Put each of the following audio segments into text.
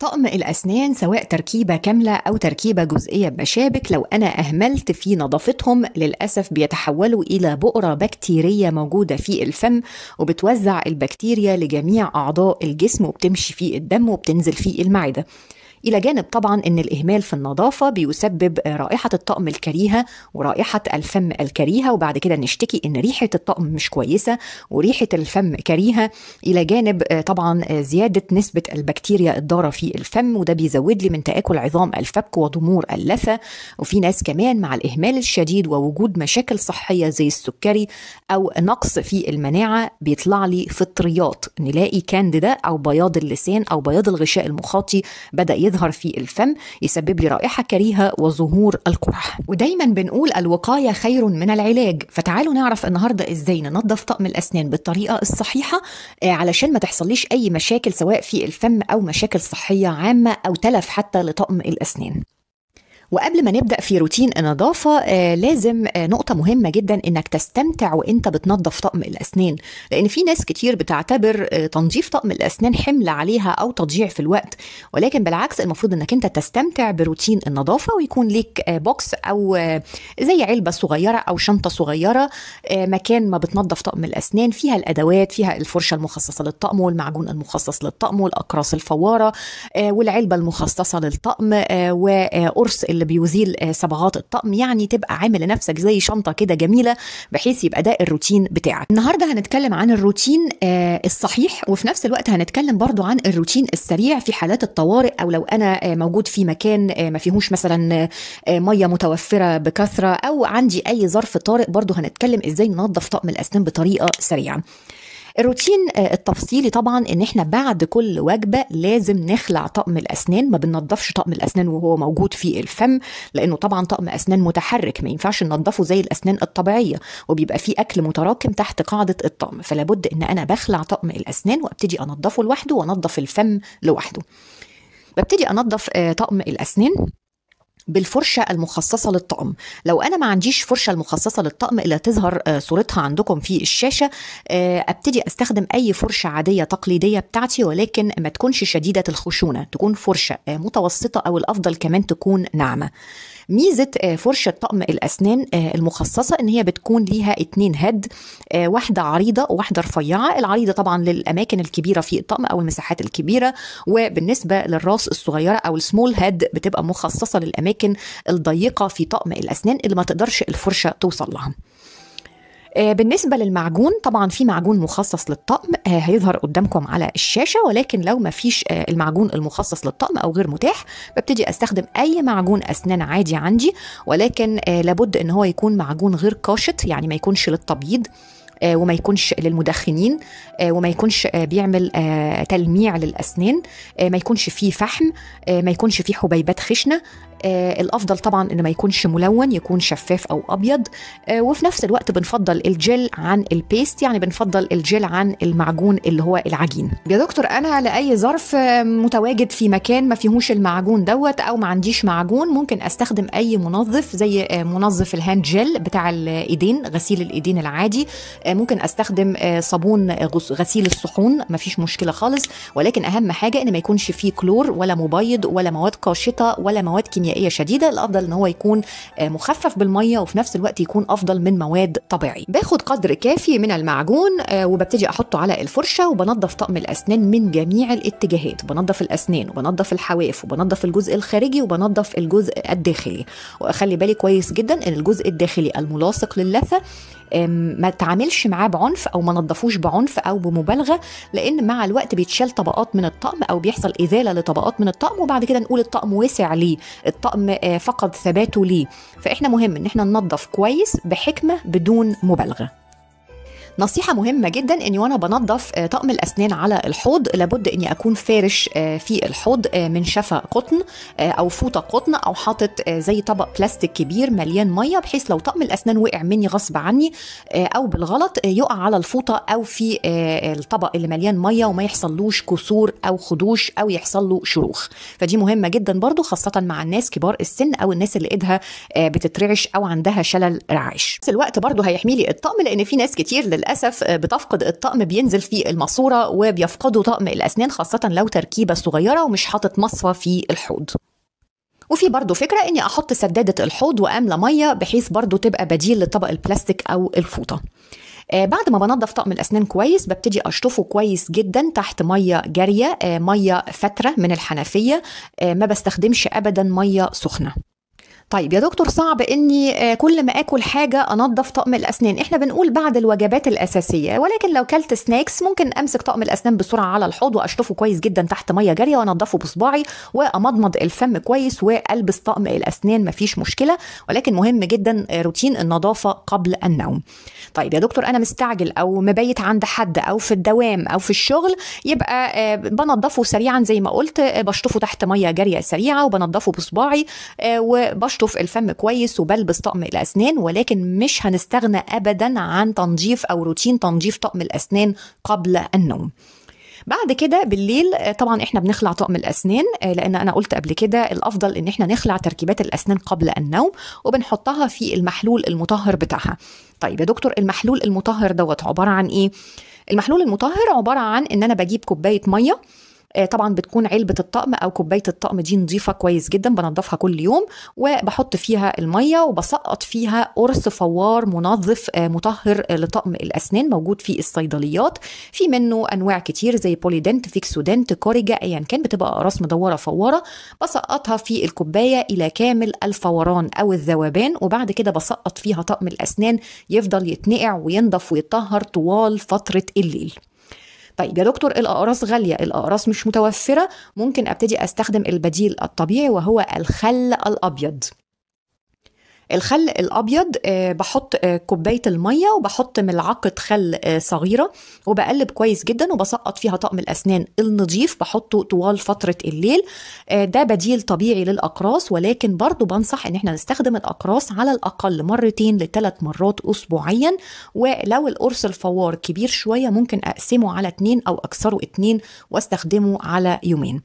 طقم الأسنان سواء تركيبة كاملة أو تركيبة جزئية بمشابك لو أنا أهملت في نظافتهم للأسف بيتحولوا إلى بؤرة بكتيرية موجودة في الفم وبتوزع البكتيريا لجميع أعضاء الجسم وبتمشي في الدم وبتنزل في المعدة إلى جانب طبعا أن الإهمال في النظافة بيسبب رائحة الطقم الكريهة ورائحة الفم الكريهة وبعد كده نشتكي أن ريحة الطقم مش كويسة وريحة الفم كريهة إلى جانب آه، طبعا آه، زيادة نسبة البكتيريا الضارة في الفم وده بيزود لي من تآكل عظام الفك وضمور اللثة وفي ناس كمان مع الإهمال الشديد ووجود مشاكل صحية زي السكري أو نقص في المناعة بيطلع لي فطريات نلاقي كانديدا أو بياض اللسان أو بياض الغشاء المخاطي بدأ يظهر في الفم يسبب لي رائحة كريهة وظهور القرح ودايما بنقول الوقاية خير من العلاج فتعالوا نعرف النهاردة إزاي ننظف طقم الأسنان بالطريقة الصحيحة آه، علشان ما تحصليش أي مشاكل سواء في الفم أو مشاكل صحية عامة أو تلف حتى لطقم الأسنان وقبل ما نبدا في روتين النظافه آه، لازم آه، نقطه مهمه جدا انك تستمتع وانت بتنظف طقم الاسنان لان في ناس كتير بتعتبر آه، تنظيف طقم الاسنان حمل عليها او تضييع في الوقت ولكن بالعكس المفروض انك انت تستمتع بروتين النظافه ويكون ليك بوكس او زي علبه صغيره او شنطه صغيره مكان ما بتنظف طقم الاسنان فيها الادوات فيها الفرشه المخصصه للطقم والمعجون المخصص للطقم والاقراص الفواره والعلبه المخصصه للطقم وقرص اللي بيزيل آه، صبغات الطقم يعني تبقى عامل لنفسك زي شنطه كده جميله بحيث يبقى ده الروتين بتاعك النهارده هنتكلم عن الروتين آه، الصحيح وفي نفس الوقت هنتكلم برضو عن الروتين السريع في حالات الطوارئ او لو انا آه، موجود في مكان ما فيهوش مثلا ميه متوفره بكثره او عندي اي ظرف طارئ برضو هنتكلم ازاي ننظف طقم الاسنان بطريقه سريعه الروتين آه، التفصيلي طبعا ان احنا بعد كل وجبه لازم نخلع طقم الاسنان ما بننظفش طقم الاسنان وهو موجود في الفم لانه طبعا طقم اسنان متحرك ما ينفعش ننضفه زي الاسنان الطبيعيه وبيبقى فيه اكل متراكم تحت قاعده الطقم فلابد ان انا بخلع طقم الاسنان وابتدي انضفه لوحده وانضف الفم لوحده ببتدي انضف آه، طقم الاسنان بالفرشه المخصصه للطقم لو انا ما عنديش فرشه المخصصه للطقم اللي تظهر آه، صورتها عندكم في الشاشه آه، ابتدي استخدم اي فرشه عاديه تقليديه بتاعتي ولكن ما تكونش شديده الخشونه تكون فرشه آه، متوسطه او الافضل كمان تكون ناعمه ميزه آه، فرشه طقم الاسنان آه، المخصصه ان هي بتكون ليها اتنين هيد آه، واحده عريضه وواحده رفيعه العريضه طبعا للاماكن الكبيره في الطقم او المساحات الكبيره وبالنسبه للراس الصغيره او السمول هيد بتبقى مخصصه للاماكن الضيقه في طقم الاسنان اللي ما تقدرش الفرشه توصل لها آه، بالنسبه للمعجون طبعا في معجون مخصص للطقم آه، هيظهر قدامكم على الشاشه ولكن لو ما فيش آه، المعجون المخصص للطقم او غير متاح ببتدي استخدم اي معجون اسنان عادي عندي ولكن لابد ان هو يكون معجون غير قاشط يعني ما يكونش للتبييض وما يكونش للمدخنين وما يكونش بيعمل تلميع للاسنان ما يكونش فيه فحم ما يكونش فيه حبيبات خشنه آه، الافضل طبعا انه ما يكونش ملون يكون شفاف او ابيض آه، وفي نفس الوقت بنفضل الجل عن البيست يعني بنفضل الجل عن المعجون اللي هو العجين يا دكتور انا لاي ظرف متواجد في مكان ما فيهوش المعجون دوت او ما عنديش معجون ممكن استخدم اي منظف زي آه، منظف الهاند جل بتاع الايدين غسيل الايدين العادي ممكن استخدم صابون غسيل الصحون ما فيش مشكله خالص ولكن اهم حاجه ان ما يكونش فيه كلور ولا مبيض ولا مواد قاشطه ولا مواد كيميائيه كيميائيه شديده الافضل ان هو يكون آه، مخفف بالميه وفي نفس الوقت يكون افضل من مواد طبيعي باخد قدر كافي من المعجون آه، وببتدي احطه على الفرشه وبنظف طقم الاسنان من جميع الاتجاهات بنظف الاسنان وبنظف الحواف وبنظف الجزء الخارجي وبنظف الجزء الداخلي واخلي بالي كويس جدا ان الجزء الداخلي الملاصق للثه ما تعاملش معاه بعنف او ما نظفوش بعنف او بمبالغه لان مع الوقت بيتشال طبقات من الطقم او بيحصل ازاله لطبقات من الطقم وبعد كده نقول الطقم وسع ليه الطقم آه، فقد ثباته ليه فاحنا مهم ان احنا ننظف كويس بحكمه بدون مبالغه نصيحه مهمه جدا اني وانا بنظف آه، طقم الاسنان على الحوض لابد اني اكون فارش آه، في الحوض آه، من شفا قطن او فوطه قطن او حاطط زي طبق بلاستيك كبير مليان ميه بحيث لو طقم الاسنان وقع مني غصب عني او بالغلط يقع على الفوطه او في الطبق اللي مليان ميه وما يحصلوش كسور او خدوش او يحصل له شروخ فدي مهمه جدا برضو خاصه مع الناس كبار السن او الناس اللي ايدها بتترعش او عندها شلل رعش في الوقت برضو هيحمي لي الطقم لان في ناس كتير للاسف آه، بتفقد الطقم بينزل في الماسوره وبيفقدوا طقم الاسنان خاصه لو تركيبه صغيره ومش حاطط مصفى في الحوض وفي برضه فكرة إني أحط سدادة الحوض وأملى مية بحيث برضه تبقى بديل لطبق البلاستيك أو الفوطة. آه، بعد ما بنضف طقم الأسنان كويس ببتدي أشطفه كويس جدا تحت مية جارية آه، مية فترة من الحنفية ما بستخدمش أبدا مية سخنة. طيب يا دكتور صعب اني آه، كل ما اكل حاجه انضف طقم الاسنان احنا بنقول بعد الوجبات الاساسيه ولكن لو كلت سناكس ممكن امسك طقم الاسنان بسرعه على الحوض واشطفه كويس جدا تحت ميه جاريه وانضفه بصباعي وامضمض الفم كويس والبس طقم الاسنان مفيش مشكله ولكن مهم جدا آه، روتين النظافه قبل النوم طيب يا دكتور انا مستعجل او مبيت عند حد او في الدوام او في الشغل يبقى آه، بنضفه سريعا زي ما قلت بشطفه تحت ميه جاريه سريعه وبنضفه بصباعي وبشطف بشطف الفم كويس وبلبس طقم الاسنان ولكن مش هنستغنى ابدا عن تنظيف او روتين تنظيف طقم الاسنان قبل النوم بعد كده بالليل آه، طبعا احنا بنخلع طقم الاسنان آه، لان انا قلت قبل كده الافضل ان احنا نخلع تركيبات الاسنان قبل النوم وبنحطها في المحلول المطهر بتاعها طيب يا دكتور المحلول المطهر دوت عباره عن ايه المحلول المطهر عباره عن ان انا بجيب كوبايه ميه آه، طبعا بتكون علبه الطقم او كوبايه الطقم دي نظيفه كويس جدا بنضفها كل يوم وبحط فيها الميه وبسقط فيها قرص فوار منظف آه، مطهر آه، لطقم الاسنان موجود في الصيدليات في منه انواع كتير زي بوليدنت فيكسودنت كوريجا ايا يعني كان بتبقى اقراص مدوره فواره بسقطها في الكوبايه الى كامل الفوران او الذوبان وبعد كده بسقط فيها طقم الاسنان يفضل يتنقع وينضف ويتطهر طوال فتره الليل طيب يا دكتور الاقراص غاليه الاقراص مش متوفره ممكن ابتدي استخدم البديل الطبيعي وهو الخل الابيض الخل الابيض آه، بحط آه، كوبايه الميه وبحط ملعقه خل آه، صغيره وبقلب كويس جدا وبسقط فيها طقم الاسنان النظيف بحطه طوال فتره الليل ده بديل طبيعي للاقراص ولكن برضو بنصح ان احنا نستخدم الاقراص على الاقل مرتين لثلاث مرات اسبوعيا ولو القرص الفوار كبير شويه ممكن اقسمه على اتنين او اكسره اتنين واستخدمه على يومين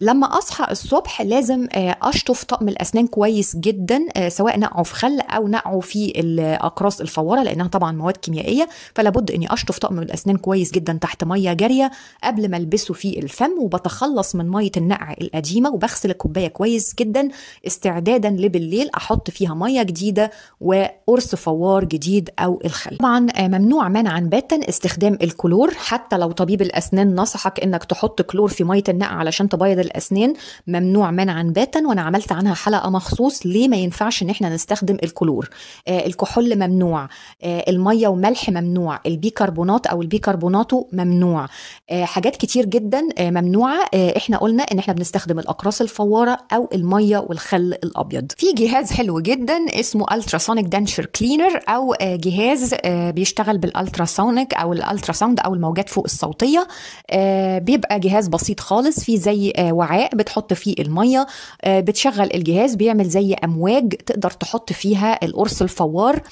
لما اصحى الصبح لازم آه، اشطف طقم الاسنان كويس جدا آه، سواء نقعه في خل او نقعه في الاقراص الفواره لانها طبعا مواد كيميائيه فلا بد اني اشطف طقم الاسنان كويس جدا تحت ميه جاريه قبل ما البسه في الفم وبتخلص من ميه النقع القديمه وبغسل الكوبايه كويس جدا استعدادا لبالليل احط فيها ميه جديده وقرص فوار جديد او الخل طبعا آه، ممنوع منعا باتا استخدام الكلور حتى لو طبيب الاسنان نصحك انك تحط كلور في ميه النقع علشان تبيض الاسنان ممنوع منعا باتا وانا عملت عنها حلقه مخصوص ليه ما ينفعش ان احنا نستخدم الكلور آه الكحول ممنوع آه الميه وملح ممنوع البيكربونات او البيكربوناتو ممنوع آه حاجات كتير جدا آه ممنوعه آه احنا قلنا ان احنا بنستخدم الاقراص الفواره او الميه والخل الابيض في جهاز حلو جدا اسمه التراسونيك دنشر كلينر او آه جهاز آه بيشتغل بالالتراسونيك او الالتراساوند او الموجات فوق الصوتيه آه بيبقى جهاز بسيط خالص فيه زي آه وعاء بتحط فيه الميه آه، بتشغل الجهاز بيعمل زي امواج تقدر تحط فيها القرص الفوار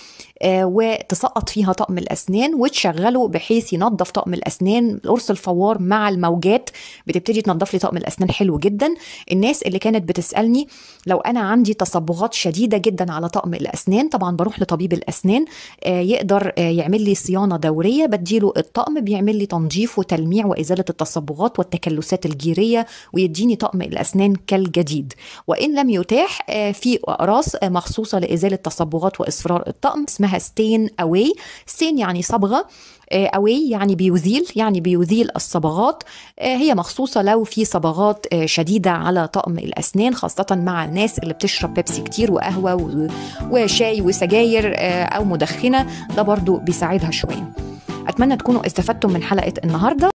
آه، وتسقط فيها طقم الاسنان وتشغله بحيث ينظف طقم الاسنان القرص الفوار مع الموجات بتبتدي تنظف لي طقم الاسنان حلو جدا الناس اللي كانت بتسالني لو انا عندي تصبغات شديده جدا على طقم الاسنان طبعا بروح لطبيب الاسنان آه، يقدر يعمل لي صيانه دوريه بديله الطقم بيعمل لي تنظيف وتلميع وازاله التصبغات والتكلسات الجيريه ويدي بيديني طقم الأسنان كالجديد وإن لم يتاح آه، في أقراص آه، مخصوصة لإزالة تصبغات وإصفرار الطقم اسمها ستين أواي ستين يعني صبغة أواي آه، يعني بيزيل يعني بيزيل الصبغات هي مخصوصة لو في صبغات شديدة على طقم الأسنان خاصة مع الناس اللي بتشرب بيبسي كتير وقهوة وشاي وسجاير أو مدخنة ده برضو بيساعدها شوية أتمنى تكونوا استفدتم من حلقة النهاردة